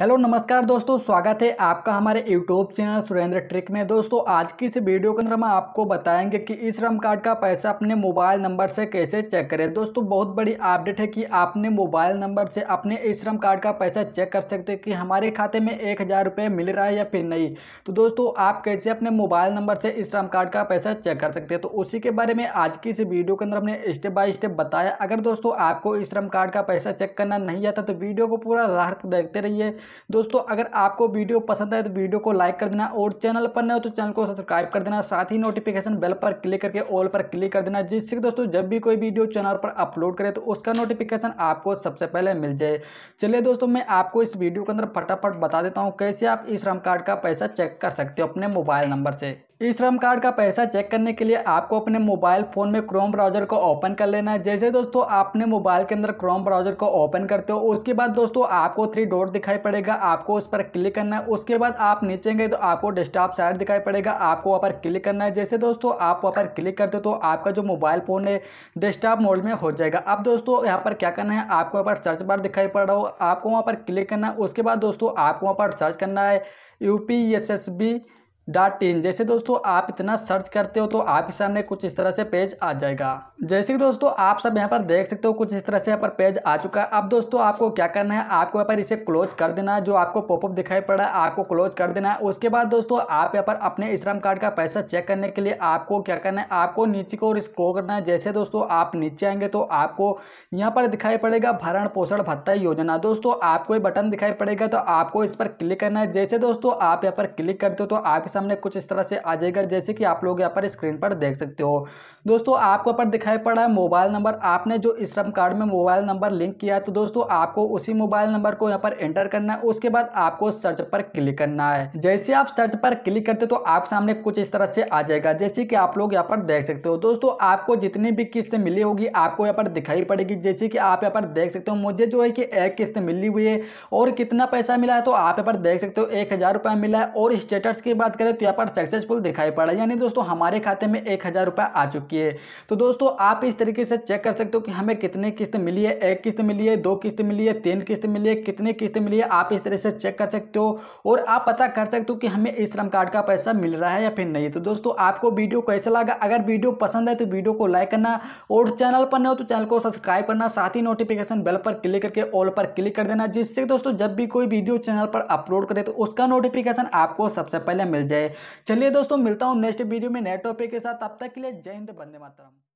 hello नमस्कार दोस्तों स्वागत है आपका हमारे यूट्यूब चैनल सुरेंद्र ट्रिक में दोस्तों आज की इस वीडियो के अंदर हम आपको बताएंगे कि इस श्रम कार्ड का पैसा अपने मोबाइल नंबर से कैसे चेक करें दोस्तों बहुत बड़ी अपडेट है कि आपने मोबाइल नंबर से अपने इस श्रम कार्ड का पैसा चेक कर सकते हैं कि हमारे खाते में एक हज़ार मिल रहा है या फिर नहीं तो दोस्तों आप कैसे अपने मोबाइल नंबर से इस श्रम कार्ड का पैसा चेक कर सकते हैं तो उसी के बारे में आज की इस वीडियो के अंदर हमने स्टेप बाय स्टेप बताया अगर दोस्तों आपको इस श्रम कार्ड का पैसा चेक करना नहीं आता तो वीडियो को पूरा राहत देखते रहिए दोस्तों अगर आपको वीडियो पसंद आए तो वीडियो को लाइक कर देना और चैनल पर न हो तो चैनल को सब्सक्राइब कर देना साथ ही नोटिफिकेशन बेल पर क्लिक करके ऑल पर क्लिक कर देना जिससे कि दोस्तों जब भी कोई वीडियो चैनल पर अपलोड करे तो उसका नोटिफिकेशन आपको सबसे पहले मिल जाए चलिए दोस्तों मैं आपको इस वीडियो के अंदर फटाफट बता देता हूँ कैसे आप ई श्रम कार्ड का पैसा चेक कर सकते हो अपने मोबाइल नंबर से ई श्रम कार्ड का पैसा चेक करने के लिए आपको अपने मोबाइल फ़ोन में क्रोम ब्राउज़र को ओपन कर लेना है जैसे दोस्तों आपने मोबाइल के अंदर क्रोम ब्राउज़र को ओपन करते हो उसके बाद दोस्तों आपको थ्री डॉट दिखाई पड़ेगा आपको उस पर क्लिक करना है उसके बाद आप नीचे गए तो आपको डेस्कटॉप साइड दिखाई पड़ेगा आपको वहाँ पर क्लिक करना है जैसे दोस्तों आप वहाँ पर क्लिक करते हो तो आपका जो मोबाइल फ़ोन है डेस्कटॉप मोड में हो जाएगा अब दोस्तों यहाँ पर क्या करना है आपको वहाँ पर सर्च बार दिखाई पड़ रहा हो आपको वहाँ पर क्लिक करना है उसके बाद दोस्तों आपको वहाँ पर सर्च करना है U P S S B dot in जैसे दोस्तों आप इतना सर्च करते हो तो आपके सामने कुछ इस तरह से पेज आ जाएगा जैसे कि दोस्तों आप सब यहाँ पर देख सकते हो कुछ इस तरह से यहाँ पर पेज आ चुका है अब दोस्तों आपको क्या करना है आपको यहाँ पर इसे क्लोज कर देना है जो आपको पॉपअप दिखाई पड़ रहा है आपको क्लोज कर देना है उसके बाद दोस्तों आप यहाँ पर अपने श्रम कार्ड का पैसा चेक करने के लिए आपको क्या करना है आपको नीचे को स्क्रो करना है जैसे दोस्तों आप नीचे आएंगे तो आपको यहाँ पर दिखाई पड़ेगा भरण पोषण भत्ता योजना दोस्तों आपको बटन दिखाई पड़ेगा तो आपको इस पर क्लिक करना है जैसे दोस्तों आप यहाँ पर क्लिक करते हो तो आपके सामने कुछ इस तरह से आ जाएगा जैसे कि आप लोग यहाँ पर स्क्रीन पर देख सकते हो दोस्तों आपको पर दिखाई पड़ा है मोबाइल नंबर आपने जो श्रम कार्ड में मोबाइल नंबर लिंक किया है तो दोस्तों आपको उसी मोबाइल नंबर को यहाँ पर एंटर करना है उसके बाद आपको सर्च पर क्लिक करना है जैसे आप सर्च पर क्लिक करते तो आप सामने कुछ इस तरह से आ जाएगा जैसे कि आप लोग यहाँ पर देख सकते हो दोस्तों आपको जितनी भी किस्त मिली होगी आपको यहाँ पर दिखाई पड़ेगी जैसे कि आप यहाँ पर देख सकते हो मुझे जो है कि एक किस्त मिली हुई है और कितना पैसा मिला है तो आप यहाँ पर देख सकते हो एक हज़ार रुपया मिला है और स्टेटस की बात करें तो यहाँ पर सक्सेसफुल दिखाई पड़ा यानी दोस्तों हमारे खाते में एक हज़ार रुपये आ चुकी है तो दोस्तों आप इस तरीके से चेक कर सकते हो कि हमें कितनी किस्त मिली है एक किस्त मिली है दो किस्त मिली है तीन किस्त मिली है कितनी किस्त मिली है आप इस तरह से चेक कर सकते हो और आप पता कर सकते हो कि हमें इस श्रम कार्ड का पैसा मिल रहा है या फिर नहीं तो दोस्तों आपको वीडियो कैसा लगा अगर वीडियो पसंद है तो वीडियो को लाइक करना और चैनल पर न हो तो चैनल को सब्सक्राइब करना साथ ही नोटिफिकेशन बेल पर क्लिक करके ऑल पर क्लिक कर देना जिससे दोस्तों जब भी कोई वीडियो चैनल पर अपलोड करे तो उसका नोटिफिकेशन आपको सबसे पहले मिल जाए जय चलिए दोस्तों मिलता हूँ नेक्स्ट वीडियो में नए टॉपिक के साथ अब तक के लिए जय हिंद बंदे मातरम